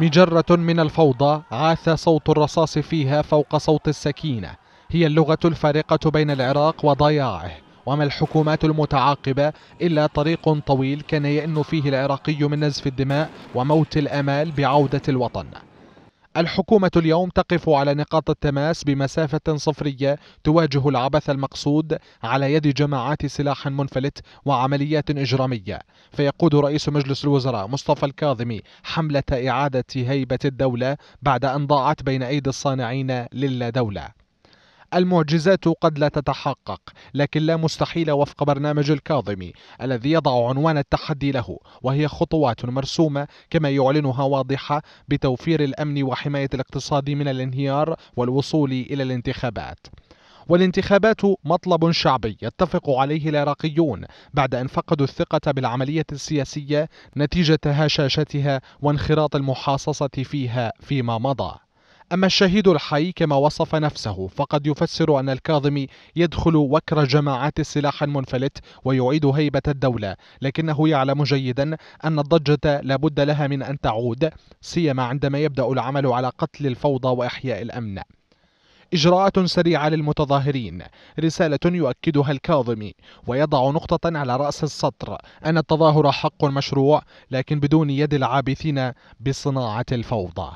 مجرة من الفوضى عاث صوت الرصاص فيها فوق صوت السكينة هي اللغة الفارقة بين العراق وضياعه وما الحكومات المتعاقبة إلا طريق طويل كان يئن فيه العراقي من نزف الدماء وموت الأمال بعودة الوطن الحكومة اليوم تقف على نقاط التماس بمسافة صفرية تواجه العبث المقصود على يد جماعات سلاح منفلت وعمليات إجرامية فيقود رئيس مجلس الوزراء مصطفى الكاظمي حملة إعادة هيبة الدولة بعد أن ضاعت بين أيدي الصانعين للدولة المعجزات قد لا تتحقق لكن لا مستحيل وفق برنامج الكاظمي الذي يضع عنوان التحدي له وهي خطوات مرسومة كما يعلنها واضحة بتوفير الأمن وحماية الاقتصاد من الانهيار والوصول إلى الانتخابات والانتخابات مطلب شعبي يتفق عليه العراقيون بعد أن فقدوا الثقة بالعملية السياسية نتيجة هشاشتها وانخراط المحاصصة فيها فيما مضى أما الشهيد الحي كما وصف نفسه فقد يفسر أن الكاظمي يدخل وكر جماعات السلاح المنفلت ويعيد هيبة الدولة لكنه يعلم جيدا أن الضجة لابد لها من أن تعود سيما عندما يبدأ العمل على قتل الفوضى وإحياء الأمن إجراءات سريعة للمتظاهرين رسالة يؤكدها الكاظمي ويضع نقطة على رأس السطر أن التظاهر حق مشروع لكن بدون يد العابثين بصناعة الفوضى